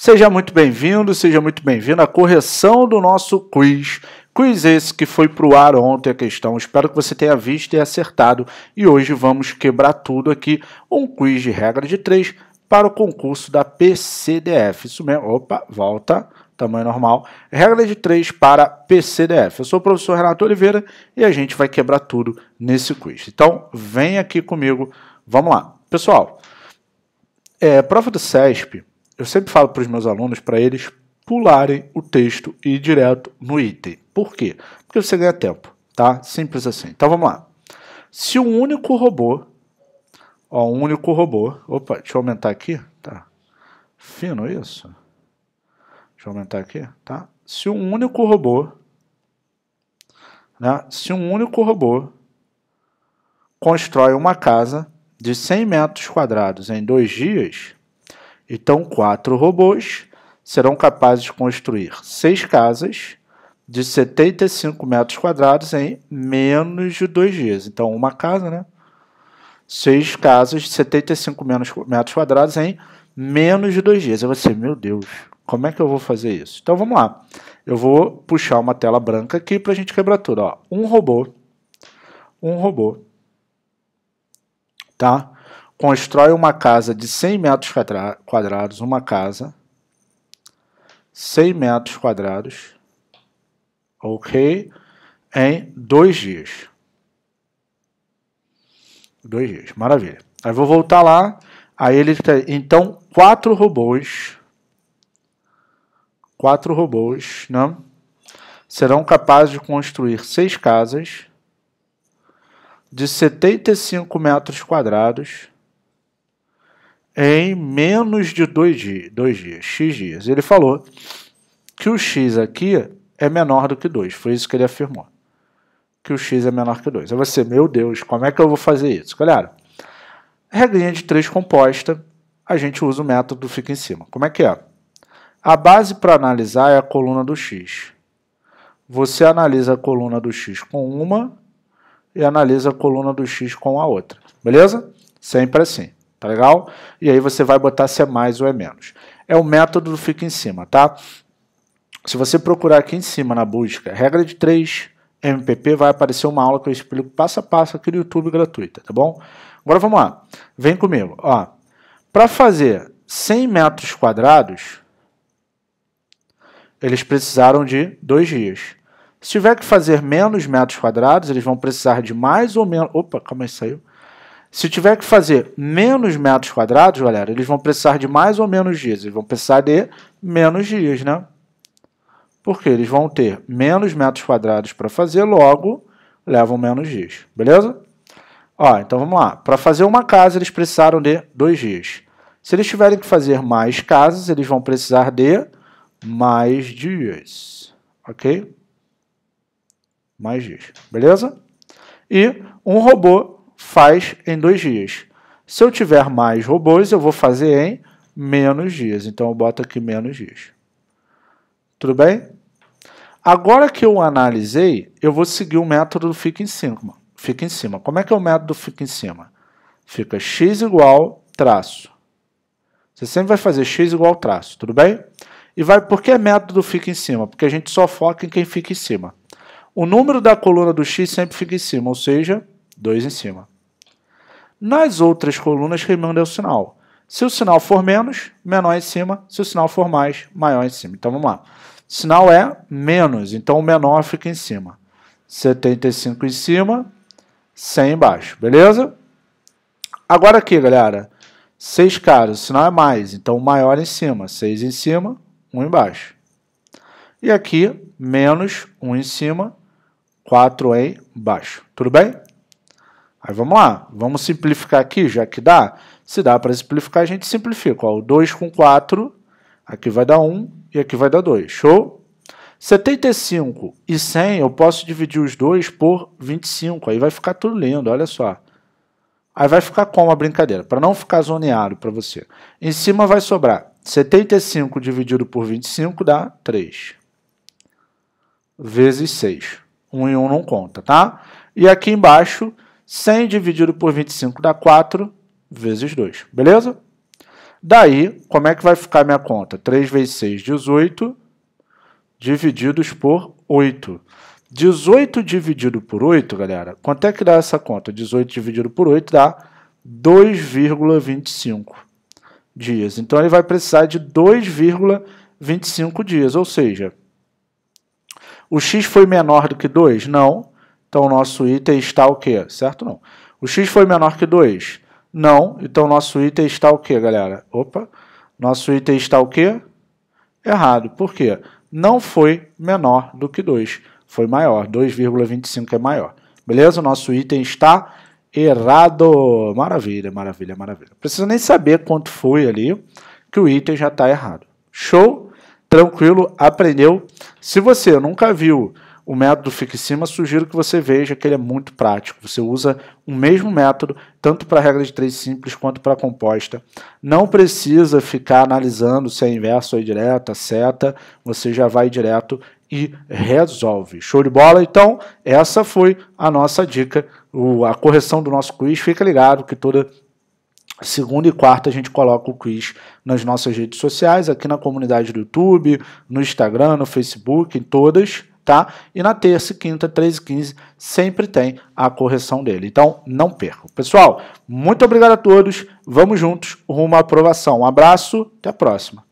Seja muito bem-vindo, seja muito bem-vinda à correção do nosso quiz. Quiz esse que foi para o ar ontem a questão. Espero que você tenha visto e acertado. E hoje vamos quebrar tudo aqui. Um quiz de regra de três para o concurso da PCDF. Isso mesmo. Opa, volta. Tamanho normal. Regra de três para PCDF. Eu sou o professor Renato Oliveira e a gente vai quebrar tudo nesse quiz. Então, vem aqui comigo. Vamos lá. Pessoal, é, prova do CESP eu sempre falo para os meus alunos para eles pularem o texto e ir direto no item. Por quê? Porque você ganha tempo, tá? Simples assim. Então vamos lá. Se um único robô, ó, um único robô, opa, deixa eu aumentar aqui, tá? Fino isso. Deixa eu aumentar aqui, tá? Se um único robô, né? Se um único robô constrói uma casa de 100 metros quadrados em dois dias, então, quatro robôs serão capazes de construir seis casas de 75 metros quadrados em menos de dois dias. Então, uma casa, né? Seis casas de 75 metros quadrados em menos de dois dias. Eu vou meu Deus, como é que eu vou fazer isso? Então, vamos lá. Eu vou puxar uma tela branca aqui para a gente quebrar tudo. Ó. Um robô. Um robô. Tá? constrói uma casa de 100 metros quadrados, uma casa, 100 metros quadrados, ok, em dois dias. Dois dias, maravilha. Aí vou voltar lá, aí ele tem, então, quatro robôs, quatro robôs, né? serão capazes de construir seis casas de 75 metros quadrados em menos de dois dias, dois dias, x dias. Ele falou que o x aqui é menor do que 2, foi isso que ele afirmou. Que o x é menor que 2. Aí você, meu Deus, como é que eu vou fazer isso? Galera, regrinha de 3 composta, a gente usa o método fica em cima. Como é que é? A base para analisar é a coluna do x. Você analisa a coluna do x com uma e analisa a coluna do x com a outra. Beleza? Sempre assim. Tá legal? E aí você vai botar se é mais ou é menos. É o método do fica em cima, tá? Se você procurar aqui em cima na busca, regra de 3 MPP, vai aparecer uma aula que eu explico passo a passo aqui no YouTube gratuita, tá bom? Agora vamos lá. Vem comigo. Ó, para fazer 100 metros quadrados, eles precisaram de dois dias. Se tiver que fazer menos metros quadrados, eles vão precisar de mais ou menos. Opa, calma aí, saiu. Se tiver que fazer menos metros quadrados, galera, eles vão precisar de mais ou menos dias. Eles vão precisar de menos dias, né? Porque eles vão ter menos metros quadrados para fazer, logo levam menos dias, beleza? Ó, então vamos lá. Para fazer uma casa, eles precisaram de dois dias. Se eles tiverem que fazer mais casas, eles vão precisar de mais dias, ok? Mais dias, beleza? E um robô faz em dois dias. Se eu tiver mais robôs, eu vou fazer em menos dias. Então eu boto aqui menos dias. Tudo bem? Agora que eu analisei, eu vou seguir o método fica em cima. Fica em cima. Como é que é o método fica em cima? Fica x igual traço. Você sempre vai fazer x igual traço, tudo bem? E vai, por que método fica em cima? Porque a gente só foca em quem fica em cima. O número da coluna do x sempre fica em cima, ou seja, 2 em cima. Nas outras colunas, remanda é o sinal. Se o sinal for menos, menor em cima. Se o sinal for mais, maior em cima. Então vamos lá. O sinal é menos, então o menor fica em cima. 75 em cima, 100 embaixo, beleza? Agora aqui, galera, 6 caras, o sinal é mais, então o maior em cima. 6 em cima, 1 embaixo. E aqui, menos 1 em cima, 4 embaixo. Tudo bem? Aí vamos lá, vamos simplificar aqui, já que dá. Se dá para simplificar, a gente simplifica. Ó, o 2 com 4, aqui vai dar 1 e aqui vai dar 2. Show? 75 e 100, eu posso dividir os dois por 25. Aí vai ficar tudo lindo, olha só. Aí vai ficar como a brincadeira? Para não ficar zoneado para você. Em cima vai sobrar 75 dividido por 25 dá 3. Vezes 6. 1 um e 1 um não conta, tá? E aqui embaixo 100 dividido por 25 dá 4 vezes 2, beleza? Daí, como é que vai ficar minha conta? 3 vezes 6, 18, divididos por 8. 18 dividido por 8, galera, quanto é que dá essa conta? 18 dividido por 8 dá 2,25 dias. Então, ele vai precisar de 2,25 dias, ou seja, o x foi menor do que 2? Não. Então o nosso item está o quê? Certo não? O x foi menor que 2? Não. Então nosso item está o quê, galera? Opa. Nosso item está o quê? Errado. Por quê? Não foi menor do que 2. Foi maior. 2,25 é maior. Beleza? O nosso item está errado. Maravilha, maravilha, maravilha. Precisa nem saber quanto foi ali que o item já está errado. Show? Tranquilo? Aprendeu? Se você nunca viu o método cima, sugiro que você veja que ele é muito prático. Você usa o mesmo método tanto para a regra de três simples quanto para a composta. Não precisa ficar analisando se é inverso ou é direta, seta, você já vai direto e resolve. Show de bola? Então, essa foi a nossa dica, a correção do nosso quiz. Fica ligado que toda Segunda e quarta a gente coloca o quiz nas nossas redes sociais, aqui na comunidade do YouTube, no Instagram, no Facebook, em todas tá? E na terça, quinta, 13 e 15 sempre tem a correção dele. Então, não percam. Pessoal, muito obrigado a todos. Vamos juntos rumo à aprovação. Um abraço, até a próxima.